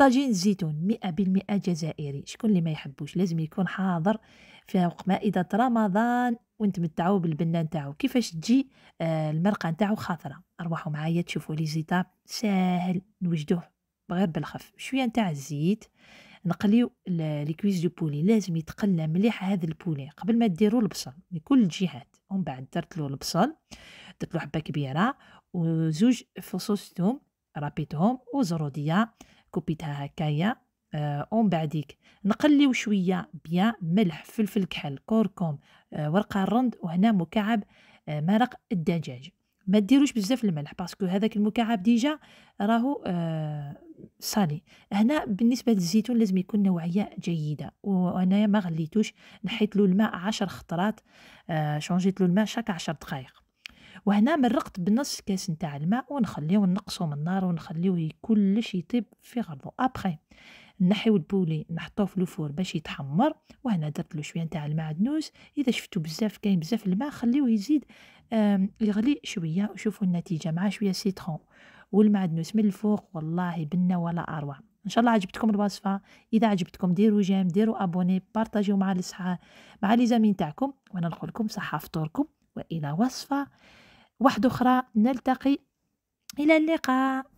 طاجين الزيتون مئة بالمئة جزائري شكون اللي ما يحبوش لازم يكون حاضر في مائدة رمضان متعو بالبنة نتاعو كيفاش تجي آه، المرقة نتاعو خاطره اروحوا معايا تشوفوا لي زيتاب ساهل نوجدوه غير بالخف شوية نتاع الزيت نقليو ليكويز دو بولي لازم يتقلى مليح هذا البولي قبل ما ديروا البصل من كل الجهات ومن بعد درت له البصل درت له حبه كبيره وزوج فصوص ثوم رابيتهم وزروديه كوبيتها هكايا آه ومن بعديك نقليو شويه بيان ملح فلفل كحل كركم آه ورقه الرند وهنا مكعب آه مرق الدجاج ما ديروش بزاف الملح باسكو هذاك المكعب ديجا راهو آه صالي هنا بالنسبه للزيتون لازم يكون نوعيه جيده وانا ما غليتوش نحيت له الماء عشر خطرات آه شونجيت له الماء شاك عشر دقائق وهنا مرقت بنص كاس نتاع الماء ونخليه نقصو من النار ونخليه كلش يطيب في غرضو ابخي نحيو البولي نحطوه في الفور باش يتحمر وهنا درت له شويه نتاع المعدنوس اذا شفتو بزاف كاين بزاف الماء خليوه يزيد يغلي شويه وشوفوا النتيجه مع شويه سيترون والمعدنوس من الفوق والله بنا ولا اروع ان شاء الله عجبتكم الوصفه اذا عجبتكم ديروا جيم ديروا ابوني بارطاجيو مع الاصحاب مع لي زامين تاعكم وانا نقول لكم صحه فطوركم والى وصفه واحد أخرى نلتقي إلى اللقاء